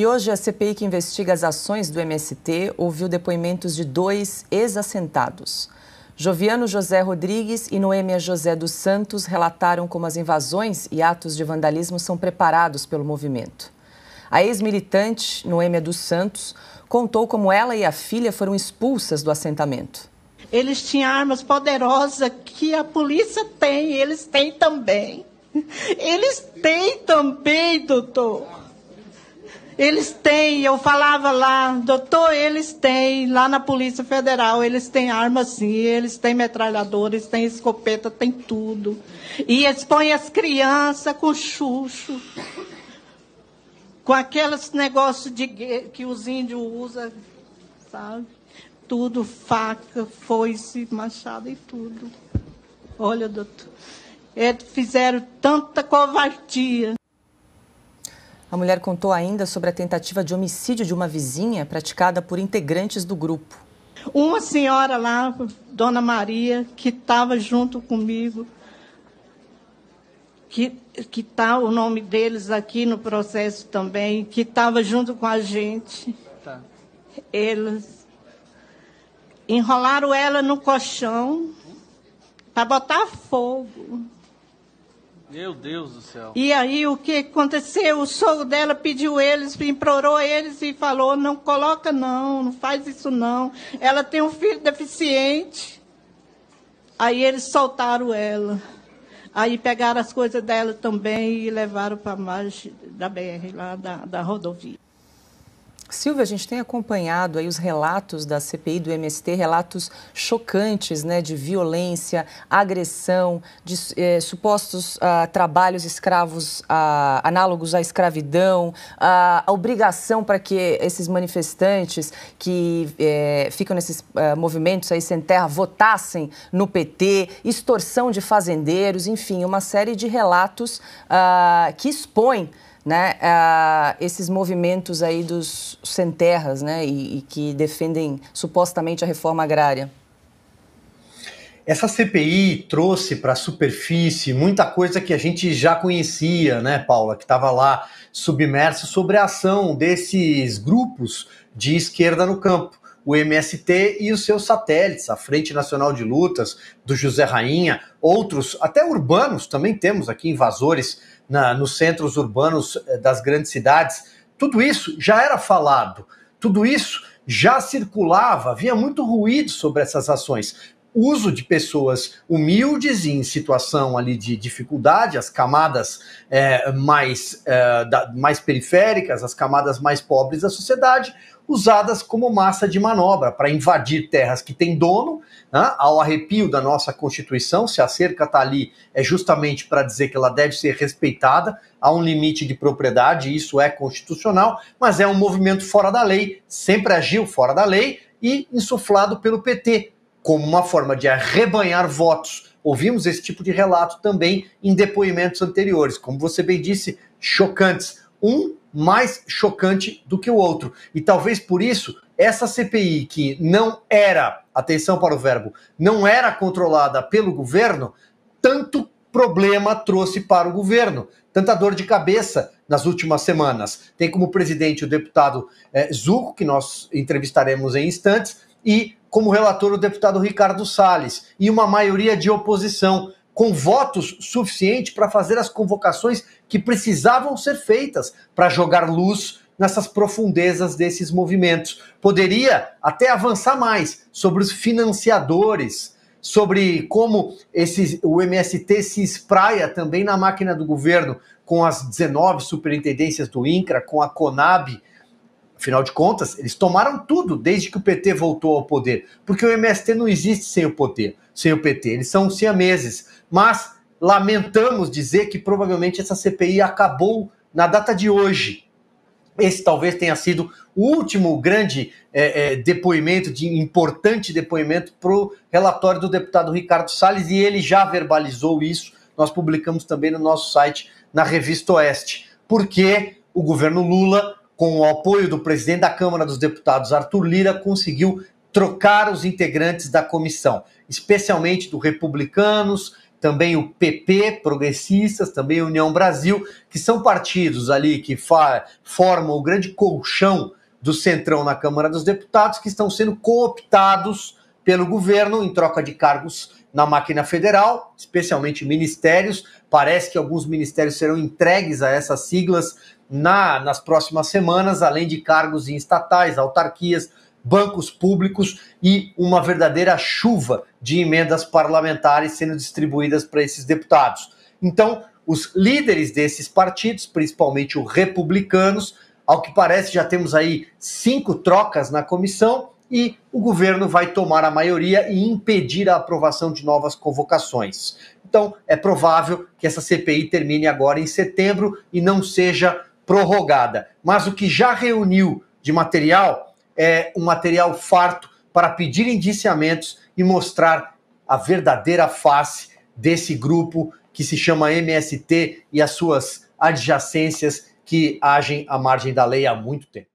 E hoje a CPI que investiga as ações do MST ouviu depoimentos de dois ex-assentados. Joviano José Rodrigues e Noêmia José dos Santos relataram como as invasões e atos de vandalismo são preparados pelo movimento. A ex-militante Noêmia dos Santos contou como ela e a filha foram expulsas do assentamento. Eles tinham armas poderosas que a polícia tem, eles têm também. Eles têm também, doutor. Eles têm, eu falava lá, doutor, eles têm, lá na Polícia Federal, eles têm arma sim, eles têm metralhadora, eles têm escopeta, tem tudo. E expõem as crianças com chucho, com aqueles negócios de, que os índios usam, sabe? Tudo, faca, foice, machado e tudo. Olha, doutor, eles fizeram tanta covardia. A mulher contou ainda sobre a tentativa de homicídio de uma vizinha praticada por integrantes do grupo. Uma senhora lá, Dona Maria, que estava junto comigo, que que tá o nome deles aqui no processo também, que estava junto com a gente. Tá. Eles enrolaram ela no colchão para botar fogo. Meu Deus do céu. E aí o que aconteceu? O sogro dela pediu eles, implorou eles e falou: não coloca não, não faz isso não. Ela tem um filho deficiente. Aí eles soltaram ela. Aí pegaram as coisas dela também e levaram para a margem da BR, lá da, da rodovia. Silvia, a gente tem acompanhado aí os relatos da CPI do MST, relatos chocantes, né, de violência, agressão, de eh, supostos ah, trabalhos escravos ah, análogos à escravidão, a obrigação para que esses manifestantes que eh, ficam nesses eh, movimentos aí sem terra votassem no PT, extorsão de fazendeiros, enfim, uma série de relatos ah, que expõem né, uh, esses movimentos aí dos sem terras né, e, e, que defendem supostamente a reforma agrária? Essa CPI trouxe para a superfície muita coisa que a gente já conhecia, né, Paula, que estava lá submersa sobre a ação desses grupos de esquerda no campo o MST e os seus satélites, a Frente Nacional de Lutas do José Rainha, outros, até urbanos, também temos aqui invasores na, nos centros urbanos eh, das grandes cidades. Tudo isso já era falado, tudo isso já circulava, havia muito ruído sobre essas ações uso de pessoas humildes e em situação ali de dificuldade, as camadas é, mais, é, da, mais periféricas, as camadas mais pobres da sociedade, usadas como massa de manobra para invadir terras que têm dono, né? ao arrepio da nossa Constituição, se a cerca está ali é justamente para dizer que ela deve ser respeitada, há um limite de propriedade, isso é constitucional, mas é um movimento fora da lei, sempre agiu fora da lei e insuflado pelo PT, como uma forma de arrebanhar votos. Ouvimos esse tipo de relato também em depoimentos anteriores, como você bem disse, chocantes. Um mais chocante do que o outro. E talvez por isso, essa CPI, que não era, atenção para o verbo, não era controlada pelo governo, tanto problema trouxe para o governo, tanta dor de cabeça nas últimas semanas. Tem como presidente o deputado é, Zuco, que nós entrevistaremos em instantes, e como relator o deputado Ricardo Salles e uma maioria de oposição, com votos suficientes para fazer as convocações que precisavam ser feitas para jogar luz nessas profundezas desses movimentos. Poderia até avançar mais sobre os financiadores, sobre como esse o MST se espraia também na máquina do governo, com as 19 superintendências do INCRA, com a CONAB Afinal de contas, eles tomaram tudo desde que o PT voltou ao poder, porque o MST não existe sem o poder, sem o PT. Eles são siameses, mas lamentamos dizer que provavelmente essa CPI acabou na data de hoje. Esse talvez tenha sido o último grande é, é, depoimento, de importante depoimento para o relatório do deputado Ricardo Salles, e ele já verbalizou isso. Nós publicamos também no nosso site, na Revista Oeste, porque o governo Lula com o apoio do presidente da Câmara dos Deputados, Arthur Lira, conseguiu trocar os integrantes da comissão, especialmente do Republicanos, também o PP, Progressistas, também a União Brasil, que são partidos ali que formam o grande colchão do Centrão na Câmara dos Deputados, que estão sendo cooptados pelo governo em troca de cargos na máquina federal, especialmente ministérios. Parece que alguns ministérios serão entregues a essas siglas na, nas próximas semanas, além de cargos em estatais, autarquias, bancos públicos e uma verdadeira chuva de emendas parlamentares sendo distribuídas para esses deputados. Então, os líderes desses partidos, principalmente os republicanos, ao que parece já temos aí cinco trocas na comissão e o governo vai tomar a maioria e impedir a aprovação de novas convocações. Então, é provável que essa CPI termine agora em setembro e não seja prorrogada. Mas o que já reuniu de material é um material farto para pedir indiciamentos e mostrar a verdadeira face desse grupo que se chama MST e as suas adjacências que agem à margem da lei há muito tempo.